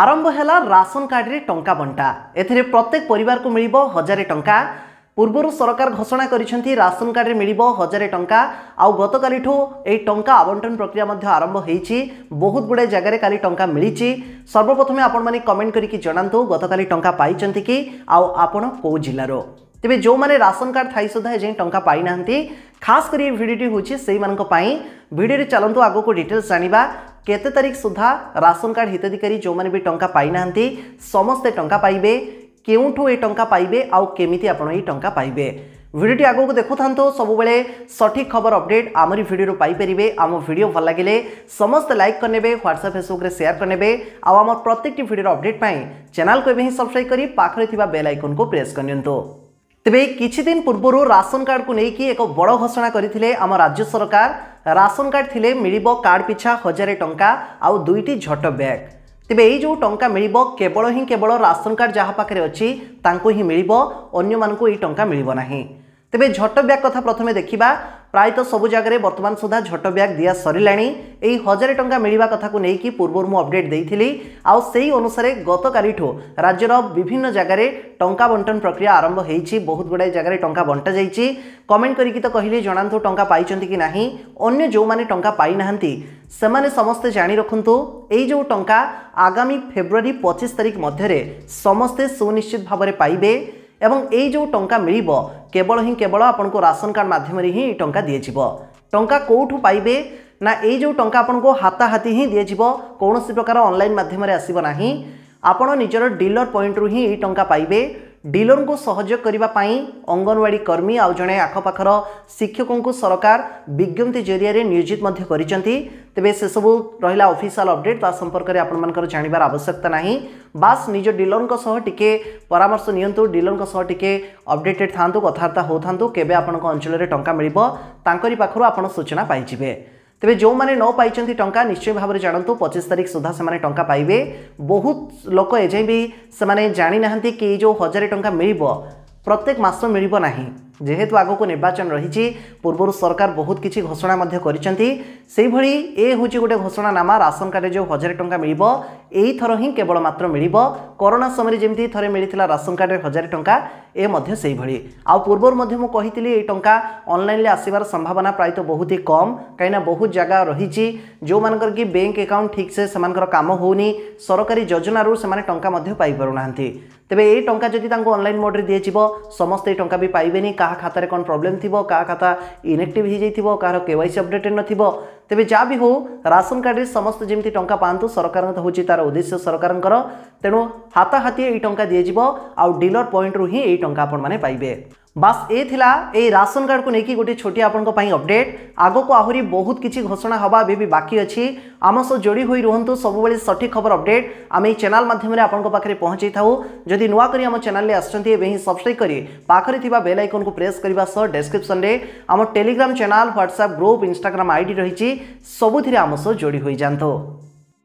ଆରମ୍ଭ ହେଲା ରାସନ କାର୍ଡ଼ରେ ଟଙ୍କା ବଣ୍ଟା ଏଥିରେ ପ୍ରତ୍ୟେକ ପରିବାରକୁ ମିଳିବ ହଜାରେ ଟଙ୍କା ପୂର୍ବରୁ ସରକାର ଘୋଷଣା କରିଛନ୍ତି ରାସନ କାର୍ଡ଼ରେ ମିଳିବ ହଜାରେ ଟଙ୍କା ଆଉ ଗତକାଲିଠୁ ଏହି ଟଙ୍କା ଆବଣ୍ଟନ ପ୍ରକ୍ରିୟା ମଧ୍ୟ ଆରମ୍ଭ ହୋଇଛି ବହୁତ ଗୁଡ଼ିଏ ଜାଗାରେ କାଲି ଟଙ୍କା ମିଳିଛି ସର୍ବପ୍ରଥମେ ଆପଣମାନେ କମେଣ୍ଟ କରିକି ଜଣାନ୍ତୁ ଗତକାଲି ଟଙ୍କା ପାଇଛନ୍ତି କି ଆଉ ଆପଣ କେଉଁ ଜିଲ୍ଲାରୁ ତେବେ ଯେଉଁମାନେ ରାସନ କାର୍ଡ଼ ଥାଇ ସୁଦ୍ଧା ଏଯାଏଁ ଟଙ୍କା ପାଇନାହାନ୍ତି ଖାସ୍ କରି ଏ ଭିଡ଼ିଓଟି ହେଉଛି ସେଇମାନଙ୍କ ପାଇଁ ଭିଡ଼ିଓରେ ଚାଲନ୍ତୁ ଆଗକୁ ଡିଟେଲ୍ସ ଜାଣିବା କେତେ ତାରିଖ ସୁଦ୍ଧା ରାସନ କାର୍ଡ଼ ହିତାଧିକାରୀ ଯେଉଁମାନେ ବି ଟଙ୍କା ପାଇନାହାନ୍ତି ସମସ୍ତେ ଟଙ୍କା ପାଇବେ କେଉଁଠୁ ଏ ଟଙ୍କା ପାଇବେ ଆଉ କେମିତି ଆପଣ ଏଇ ଟଙ୍କା ପାଇବେ ভিডিওটি আগুক দেখুথান্তু সবুলে সঠিক খবর অপডেট আমার ভিডিওর পাইপারে আমার ভিডিও ভাল লাগিলে সমস্ত লাইক করে নেবে হোয়াটসঅ্যাপ ফেসবুকে সেয়ার করে নেবে আমার প্রত্যেকটি ভিডিওর অপডেট পাই চ্যানেল এবে হি সবসক্রাইব করে পাখে থাকা বেল আইকন কু প্রেস করে নিউ তেবে কিছুদিন পূর্বর রাশন কার্ড কু নেই এক বড় ঘোষণা করে আমার রাজ্য সরকার ରାସନ କାର୍ଡ଼ ଥିଲେ ମିଳିବ କାର୍ଡ଼ ପିଛା ହଜାରେ ଟଙ୍କା ଆଉ ଦୁଇଟି ଝଟ ବ୍ୟାଗ୍ ତେବେ ଏଇ ଯେଉଁ ଟଙ୍କା ମିଳିବ କେବଳ ହିଁ କେବଳ ରାସନ କାର୍ଡ଼ ଯାହା ପାଖରେ ଅଛି ତାଙ୍କୁ ହିଁ ମିଳିବ ଅନ୍ୟମାନଙ୍କୁ ଏଇ ଟଙ୍କା ମିଳିବ ନାହିଁ ତେବେ ଝଟ ବ୍ୟାଗ୍ କଥା ପ୍ରଥମେ ଦେଖିବା ପ୍ରାୟତଃ ସବୁ ଜାଗାରେ ବର୍ତ୍ତମାନ ସୁଦ୍ଧା ଝୋଟ ବ୍ୟାଗ୍ ଦିଆ ସରିଲାଣି ଏହି ହଜାରେ ଟଙ୍କା ମିଳିବା କଥାକୁ ନେଇକି ପୂର୍ବରୁ ମୁଁ ଅପଡେଟ୍ ଦେଇଥିଲି ଆଉ ସେହି ଅନୁସାରେ ଗତକାଲିଠୁ ରାଜ୍ୟର ବିଭିନ୍ନ ଜାଗାରେ ଟଙ୍କା ବଣ୍ଟନ ପ୍ରକ୍ରିୟା ଆରମ୍ଭ ହୋଇଛି ବହୁତ ଗୁଡ଼ାଏ ଜାଗାରେ ଟଙ୍କା ବଣ୍ଟା ଯାଇଛି କମେଣ୍ଟ କରିକି ତ କହିଲେ ଜଣାନ୍ତୁ ଟଙ୍କା ପାଇଛନ୍ତି କି ନାହିଁ ଅନ୍ୟ ଯେଉଁମାନେ ଟଙ୍କା ପାଇନାହାନ୍ତି ସେମାନେ ସମସ୍ତେ ଜାଣି ରଖନ୍ତୁ ଏଇ ଯେଉଁ ଟଙ୍କା ଆଗାମୀ ଫେବୃଆରୀ ପଚିଶ ତାରିଖ ମଧ୍ୟରେ ସମସ୍ତେ ସୁନିଶ୍ଚିତ ଭାବରେ ପାଇବେ এবং এই ଯେଉଁ ଟଙ୍କା ମିଳିବ କେବଳ ହିଁ କେବଳ ଆପଣଙ୍କୁ ରାସନ କାର୍ଡ଼ ମାଧ୍ୟମରେ ହିଁ ଟଙ୍କା ଦିଆଯିବ ଟଙ୍କା କେଉଁଠୁ ପାଇବେ ନା ଏଇ ଯେଉଁ ଟଙ୍କା ଆପଣଙ୍କୁ ହାତାହାତି ହିଁ ଦିଆଯିବ କୌଣସି ପ୍ରକାର ଅନଲାଇନ୍ ମାଧ୍ୟମରେ ଆସିବ ନାହିଁ ଆପଣ ନିଜର ଡିଲର ପଏଣ୍ଟରୁ ହିଁ ଏଇ ଟଙ୍କା ପାଇବେ ଡିଲରଙ୍କୁ ସହଯୋଗ କରିବା ପାଇଁ ଅଙ୍ଗନୱାଡ଼ି କର୍ମୀ ଆଉ ଜଣେ ଆଖପାଖର ଶିକ୍ଷକଙ୍କୁ ସରକାର ବିଜ୍ଞପ୍ତି ଜରିଆରେ ନିୟୋଜିତ ମଧ୍ୟ କରିଛନ୍ତି ତେବେ ସେସବୁ ରହିଲା ଅଫିସିଆଲ ଅପଡେଟ୍ ତା ସମ୍ପର୍କରେ ଆପଣମାନଙ୍କର ଜାଣିବାର ଆବଶ୍ୟକତା ନାହିଁ ବାସ୍ ନିଜ ଡିଲରଙ୍କ ସହ ଟିକେ ପରାମର୍ଶ ନିଅନ୍ତୁ ଡିଲରଙ୍କ ସହ ଟିକେ ଅପଡେଟେଡ୍ ଥାଆନ୍ତୁ କଥାବାର୍ତ୍ତା ହେଉଥାନ୍ତୁ କେବେ ଆପଣଙ୍କ ଅଞ୍ଚଳରେ ଟଙ୍କା ମିଳିବ ତାଙ୍କରି ପାଖରୁ ଆପଣ ସୂଚନା ପାଇଯିବେ तेज जो मैंने न पाई टाँग निश्चय भाव में जानतु पचिश तारीख सुधा से टाँह पाइबे बहुत लोक एजें भी से जाणी ना कि जो हजार टाँह मिल प्रत्येक मस मिल যেহেতু আগুক নির্বাচন রয়েছে পূর্ব সরকার বহু কিছু ঘোষণা করেছেন সেইভাবে এ হচ্ছে গোটে ঘোষণানামা রাশন কার্ডে যে হাজার টঙ্কা মিলব এইথর হি কেবল মাত্র মিলব করোনা সময় যেমি থাকে মিলিলা রাশন কার্ডে হাজার টঙ্কা এ মধ্যে সেইভাবে আূর্বর মধ্যে এই টঙ্কা অনলাইনলে আসবার সম্ভাবনা প্রায়ত বহুত হি কম কিনা বহু জায়গা রয়েছে যে কি ব্যাঙ্ক একাউন্ট ঠিকসে সে কাম হোনি সরকারি যোজনার সে টঙ্কা পাইপার না তবে এই টঙ্কা যদি তাঁর অনলাইন মোডে দিয়ে যাব সমস্ত এই টঙ্কা বি পাইবেনি কাহা খাতার কোণ প্রোবলেম থাকবে কাহা খাতা ইনেকটিভ হয়ে যাই কাহার কেওয়াইসি অপডেটেড নথিব তেবে যা বি হো রাশন কার্ডে সমস্ত যেমি টঙ্কা পাঁতু সরকার হচ্ছে তার উদ্দেশ্য সরকারঙ্কর তেণু হাতাহাতি এই টঙ্কা দিয়ে যাব আউ ডিলর পয়েন্টরু হি এই টঙ্কা আপনার পাইবে বাস ଏ ଥିଲା ଏଇ ରାସନ କାର୍ଡ଼କୁ ନେଇକି ଗୋଟିଏ ଛୋଟିଆ ଆପଣଙ୍କ ପାଇଁ ଅପଡେଟ୍ ଆଗକୁ ଆହୁରି ବହୁତ କିଛି ଘୋଷଣା ହେବା ଏବେ ବି ବାକି ଅଛି ଆମ ସହ ଯୋଡ଼ି ହୋଇ ରୁହନ୍ତୁ ସବୁବେଳେ ସଠିକ୍ ଖବର ଅପଡେଟ୍ ଆମେ ଏହି ଚ୍ୟାନେଲ୍ ମାଧ୍ୟମରେ ଆପଣଙ୍କ ପାଖରେ ପହଞ୍ଚେଇ ଥାଉ ଯଦି ନୂଆ କରି ଆମ ଚ୍ୟାନେଲ୍ରେ ଆସିଛନ୍ତି ଏବେ ହିଁ ସବସ୍କ୍ରାଇବ୍ କରି ପାଖରେ ଥିବା ବେଲ୍ ଆଇକନ୍କୁ ପ୍ରେସ୍ କରିବା ସହ ଡେସ୍କ୍ରିପ୍ସନ୍ରେ ଆମ Telegram channel WhatsApp group Instagram ID ରହିଛି ସବୁଥିରେ ଆମ ସହ ଯୋଡ଼ି ହୋଇଯାଆନ୍ତୁ